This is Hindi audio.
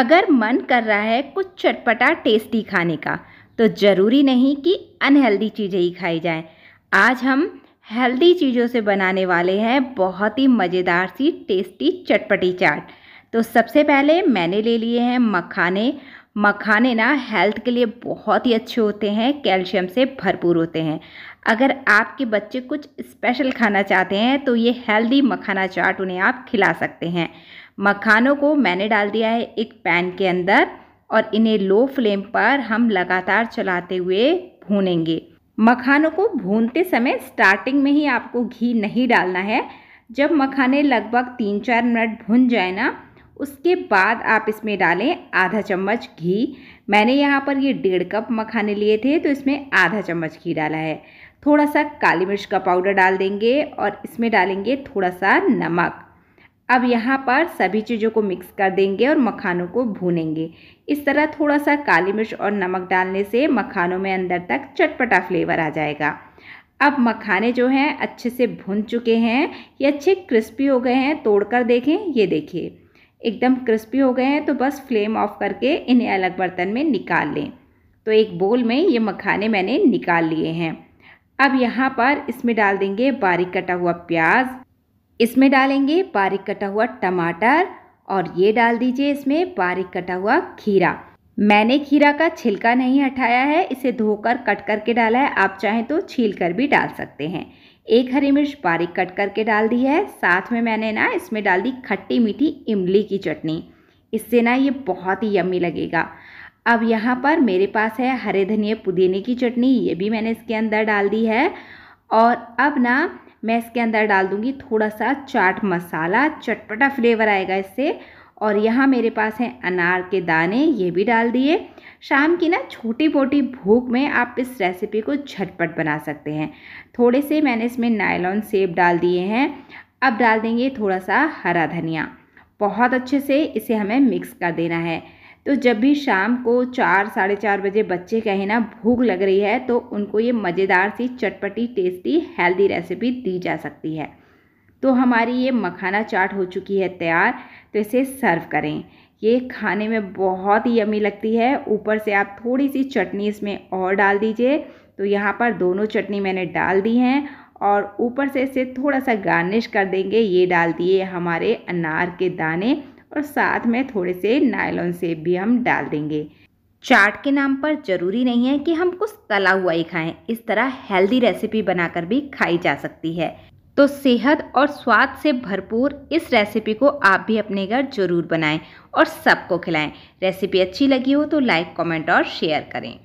अगर मन कर रहा है कुछ चटपटा टेस्टी खाने का तो ज़रूरी नहीं कि अनहेल्दी चीज़ें ही खाई जाएं। आज हम हेल्दी चीज़ों से बनाने वाले हैं बहुत ही मज़ेदार सी टेस्टी चटपटी चाट तो सबसे पहले मैंने ले लिए हैं मखाने मखाने ना हेल्थ के लिए बहुत ही अच्छे होते हैं कैल्शियम से भरपूर होते हैं अगर आपके बच्चे कुछ स्पेशल खाना चाहते हैं तो ये हेल्दी मखाना चाट उन्हें आप खिला सकते हैं मखानों को मैंने डाल दिया है एक पैन के अंदर और इन्हें लो फ्लेम पर हम लगातार चलाते हुए भूनेंगे मखानों को भूनते समय स्टार्टिंग में ही आपको घी नहीं डालना है जब मखाने लगभग तीन चार मिनट भुन जाए ना उसके बाद आप इसमें डालें आधा चम्मच घी मैंने यहाँ पर ये डेढ़ कप मखाने लिए थे तो इसमें आधा चम्मच घी डाला है थोड़ा सा काली मिर्च का पाउडर डाल देंगे और इसमें डालेंगे थोड़ा सा नमक अब यहाँ पर सभी चीज़ों को मिक्स कर देंगे और मखानों को भूनेंगे इस तरह थोड़ा सा काली मिर्च और नमक डालने से मखानों में अंदर तक चटपटा फ्लेवर आ जाएगा अब मखाने जो हैं अच्छे से भुन चुके हैं ये अच्छे क्रिस्पी हो गए हैं तोड़कर देखें ये देखिए एकदम क्रिस्पी हो गए हैं तो बस फ्लेम ऑफ करके इन्हें अलग बर्तन में निकाल लें तो एक बोल में ये मखाने मैंने निकाल लिए हैं अब यहाँ पर इसमें डाल देंगे बारीक कटा हुआ प्याज इसमें डालेंगे बारीक कटा हुआ टमाटर और ये डाल दीजिए इसमें बारीक कटा हुआ खीरा मैंने खीरा का छिलका नहीं हटाया है इसे धोकर कट करके डाला है आप चाहें तो छील कर भी डाल सकते हैं एक हरी मिर्च बारीक कट करके डाल दी है साथ में मैंने ना इसमें डाल दी खट्टी मीठी इमली की चटनी इससे ना ये बहुत ही यम्मी लगेगा अब यहाँ पर मेरे पास है हरे धनिया पुदीने की चटनी ये भी मैंने इसके अंदर डाल दी है और अब ना मैं इसके अंदर डाल दूँगी थोड़ा सा चाट मसाला चटपटा फ्लेवर आएगा इससे और यहाँ मेरे पास हैं अनार के दाने ये भी डाल दिए शाम की ना छोटी मोटी भूख में आप इस रेसिपी को झटपट बना सकते हैं थोड़े से मैंने इसमें नायलॉन सेब डाल दिए हैं अब डाल देंगे थोड़ा सा हरा धनिया बहुत अच्छे से इसे हमें मिक्स कर देना है तो जब भी शाम को चार साढ़े चार बजे बच्चे कहें ना भूख लग रही है तो उनको ये मज़ेदार सी चटपटी टेस्टी हेल्दी रेसिपी दी जा सकती है तो हमारी ये मखाना चाट हो चुकी है तैयार तो इसे सर्व करें ये खाने में बहुत ही यमी लगती है ऊपर से आप थोड़ी सी चटनी इसमें और डाल दीजिए तो यहाँ पर दोनों चटनी मैंने डाल दी हैं और ऊपर से इसे थोड़ा सा गार्निश कर देंगे ये डाल दिए हमारे अनार के दाने और साथ में थोड़े से नायलॉन सेब भी हम डाल देंगे चाट के नाम पर ज़रूरी नहीं है कि हम कुछ तला हुआ ही खाएं इस तरह हेल्दी रेसिपी बनाकर भी खाई जा सकती है तो सेहत और स्वाद से भरपूर इस रेसिपी को आप भी अपने घर ज़रूर बनाएं और सबको खिलाएं रेसिपी अच्छी लगी हो तो लाइक कमेंट और शेयर करें